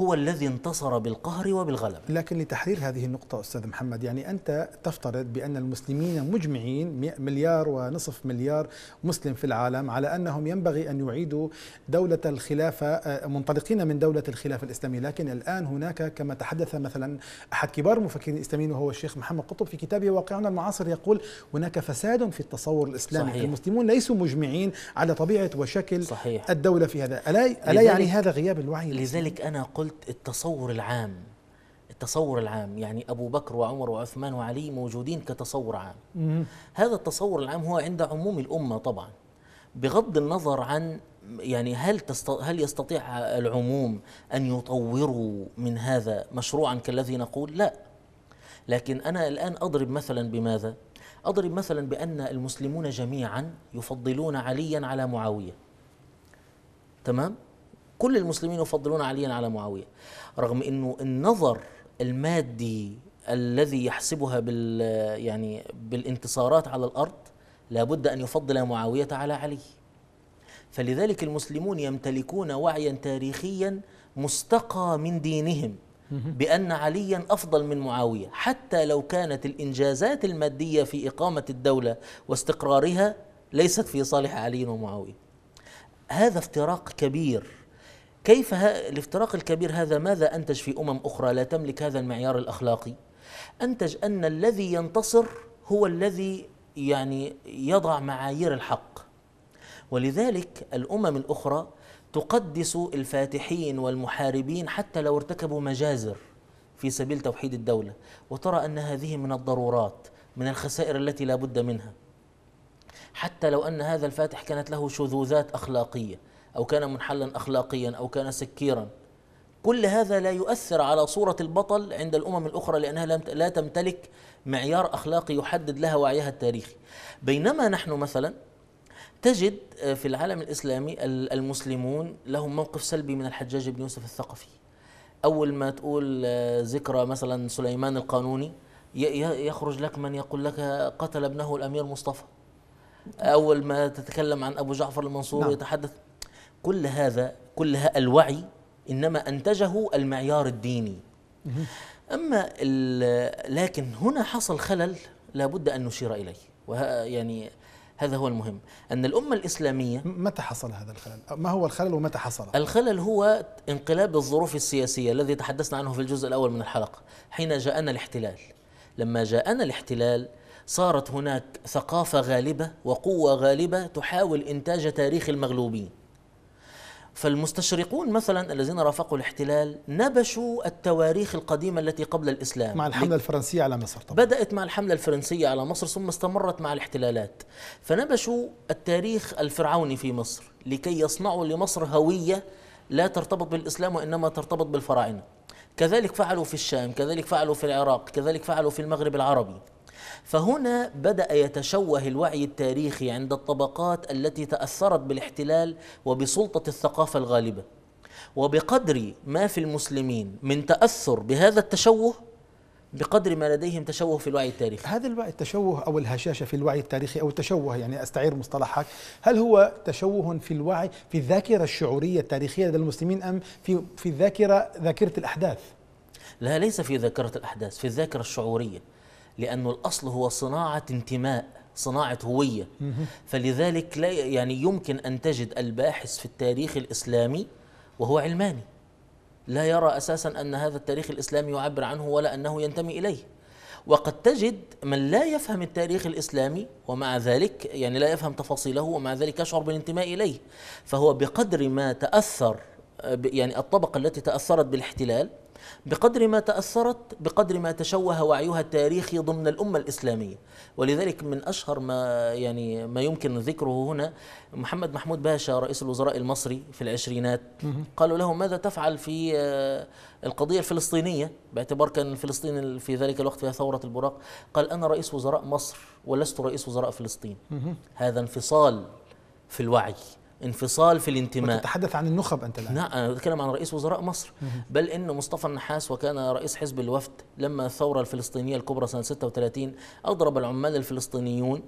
هو الذي انتصر بالقهر وبالغلبة لكن لتحرير هذه النقطة أستاذ محمد يعني أنت تفترض بأن المسلمين مجمعين مليار ونصف مليار مسلم في العالم على أنهم ينبغي أن يعيدوا دولة الخلافة آه، منطلقين من دولة الخلافة الإسلامية لكن الآن هناك كما تحدث مثلا أحد كبار المفكرين الإسلاميين وهو الشيخ محمد قطب في كتابه واقعنا المعاصر يقول هناك فساد في التصور الإسلامي صحيح. المسلمون ليسوا مجمعين على طبيعة وشكل صحيح. الدولة في هذا ألا, ألا يعني هذا غياب الوعي لذلك الإسلامي؟ أنا قلت قلت التصور العام التصور العام يعني أبو بكر وعمر وعثمان وعلي موجودين كتصور عام مم. هذا التصور العام هو عند عموم الأمة طبعا بغض النظر عن يعني هل تست... هل يستطيع العموم أن يطوروا من هذا مشروعا كالذي نقول لا لكن أنا الآن أضرب مثلا بماذا أضرب مثلا بأن المسلمون جميعا يفضلون عليا على معاوية تمام كل المسلمين يفضلون عليا على معاوية رغم أنه النظر المادي الذي يحسبها بال يعني بالانتصارات على الأرض لابد أن يفضل معاوية على علي فلذلك المسلمون يمتلكون وعيا تاريخيا مستقى من دينهم بأن عليا أفضل من معاوية حتى لو كانت الإنجازات المادية في إقامة الدولة واستقرارها ليست في صالح علي ومعاوية هذا افتراق كبير كيف الافتراق الكبير هذا ماذا أنتج في أمم أخرى لا تملك هذا المعيار الأخلاقي أنتج أن الذي ينتصر هو الذي يعني يضع معايير الحق ولذلك الأمم الأخرى تقدس الفاتحين والمحاربين حتى لو ارتكبوا مجازر في سبيل توحيد الدولة وترى أن هذه من الضرورات من الخسائر التي لا بد منها حتى لو أن هذا الفاتح كانت له شذوذات أخلاقية أو كان منحلا أخلاقيا أو كان سكيرا كل هذا لا يؤثر على صورة البطل عند الأمم الأخرى لأنها لا تمتلك معيار أخلاقي يحدد لها وعيها التاريخي بينما نحن مثلا تجد آه، في العالم الإسلامي المسلمون لهم موقف سلبي من الحجاج بن يوسف الثقفي أول ما تقول آه، ذكرى مثلا سليمان القانوني يخرج لك من يقول لك قتل ابنه الأمير مصطفى أول ما تتكلم عن أبو جعفر المنصور نعم. يتحدث كل هذا كل هذا الوعي انما انتجه المعيار الديني اما لكن هنا حصل خلل لابد ان نشير اليه يعني هذا هو المهم ان الامه الاسلاميه متى حصل هذا الخلل ما هو الخلل ومتى حصل الخلل هو انقلاب الظروف السياسيه الذي تحدثنا عنه في الجزء الاول من الحلقه حين جاءنا الاحتلال لما جاءنا الاحتلال صارت هناك ثقافه غالبه وقوه غالبه تحاول انتاج تاريخ المغلوبين فالمستشرقون مثلا الذين رافقوا الاحتلال نبشوا التواريخ القديمة التي قبل الإسلام مع الحملة الفرنسية على مصر طبعا بدأت مع الحملة الفرنسية على مصر ثم استمرت مع الاحتلالات فنبشوا التاريخ الفرعوني في مصر لكي يصنعوا لمصر هوية لا ترتبط بالإسلام وإنما ترتبط بالفراعنة كذلك فعلوا في الشام كذلك فعلوا في العراق كذلك فعلوا في المغرب العربي فهنا بدأ يتشوه الوعي التاريخي عند الطبقات التي تأثرت بالاحتلال وبسلطة الثقافة الغالبة وبقدر ما في المسلمين من تأثر بهذا التشوه بقدر ما لديهم تشوه في الوعي التاريخي هذا الوعي التشوه أو الهشاشة في الوعي التاريخي أو التشوه يعني أستعير مصطلحك هل هو تشوه في الوعي في الذاكرة الشعورية التاريخية لدى المسلمين أم في, في الذاكرة ذاكرة الأحداث لا ليس في ذاكرة الأحداث في الذاكرة الشعورية لأنه الأصل هو صناعة انتماء صناعة هوية فلذلك لا يعني يمكن أن تجد الباحث في التاريخ الإسلامي وهو علماني لا يرى أساسا أن هذا التاريخ الإسلامي يعبر عنه ولا أنه ينتمي إليه وقد تجد من لا يفهم التاريخ الإسلامي ومع ذلك يعني لا يفهم تفاصيله ومع ذلك يشعر بالانتماء إليه فهو بقدر ما تأثر يعني الطبقة التي تأثرت بالاحتلال بقدر ما تأثرت بقدر ما تشوه وعيها التاريخي ضمن الأمة الإسلامية ولذلك من أشهر ما يعني ما يمكن ذكره هنا محمد محمود باشا رئيس الوزراء المصري في العشرينات قالوا له ماذا تفعل في آه، القضية الفلسطينية باعتبار كان فلسطين في ذلك الوقت فيها ثورة البراق قال أنا رئيس وزراء مصر ولست رئيس وزراء فلسطين هذا انفصال في الوعي انفصال في الانتماء تتحدث عن النخب انت الان لا انا بتكلم عن رئيس وزراء مصر بل ان مصطفى النحاس وكان رئيس حزب الوفد لما الثوره الفلسطينيه الكبرى سنه 36 اضرب العمال الفلسطينيون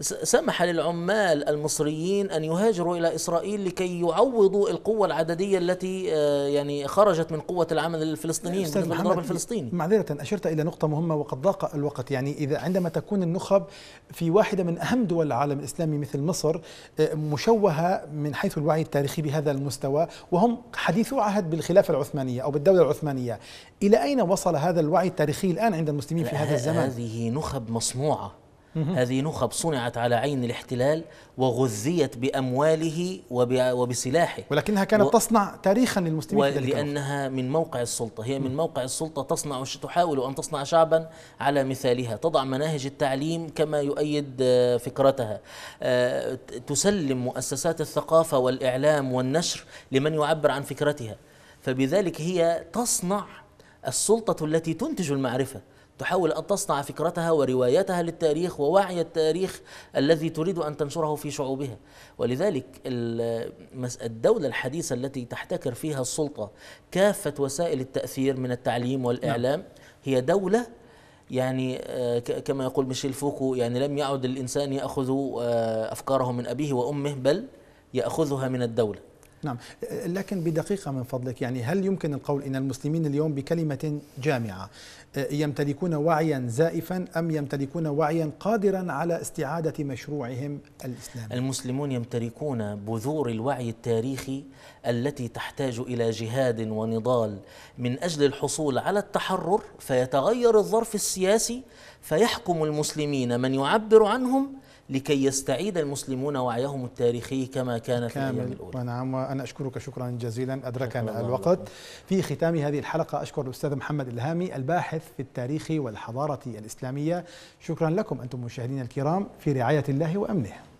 سمح للعمال المصريين ان يهاجروا الى اسرائيل لكي يعوضوا القوه العدديه التي آه، يعني خرجت من قوه العمل الفلسطينيين من الضرب الفلسطيني معذره اشرت الى نقطه مهمه وقد ضاق الوقت يعني اذا عندما تكون النخب في واحده من اهم دول العالم الاسلامي مثل مصر آه، مشوهه من حيث الوعي التاريخي بهذا المستوى وهم حديثو عهد بالخلافه العثمانيه او بالدوله العثمانيه الى اين وصل هذا الوعي التاريخي الان عند المسلمين في هذا الزمن هذه نخب مصنوعه هذه نخب صنعت على عين الاحتلال وغذيت بأمواله وبسلاحه ولكنها كانت و... تصنع تاريخا للمسلمين لأنها من موقع السلطة هي من موقع السلطة تصنع تحاول أن تصنع شعبا على مثالها تضع مناهج التعليم كما يؤيد آه، فكرتها آه، تسلم مؤسسات الثقافة والإعلام والنشر لمن يعبر عن فكرتها فبذلك هي تصنع السلطة التي تنتج المعرفة تحاول أن تصنع فكرتها وروايتها للتاريخ ووعي التاريخ الذي تريد أن تنشره في شعوبها ولذلك الدولة الحديثة التي تحتكر فيها السلطة كافة وسائل التأثير من التعليم والإعلام نعم. هي دولة يعني آه، كما يقول ميشيل فوكو يعني لم يعد الإنسان يأخذ آه، أفكاره من أبيه وأمه بل يأخذها من الدولة نعم لكن بدقيقة من فضلك يعني هل يمكن القول إن المسلمين اليوم بكلمة جامعة آه، يمتلكون وعيا زائفا أم يمتلكون وعيا قادرا على استعادة مشروعهم الإسلامي المسلمون يمتلكون بذور الوعي التاريخي التي تحتاج إلى جهاد ونضال من أجل الحصول على التحرر فيتغير الظرف السياسي فيحكم المسلمين من يعبر عنهم لكي يستعيد المسلمون وعيهم التاريخي كما كان في الأيام الأولى ونعم وأنا أشكرك شكرا جزيلا أدركنا الوقت في ختام هذه الحلقة أشكر الأستاذ محمد الهامي الباحث في التاريخ والحضارة الإسلامية شكرا لكم أنتم مشاهدينا الكرام في رعاية الله وأمنه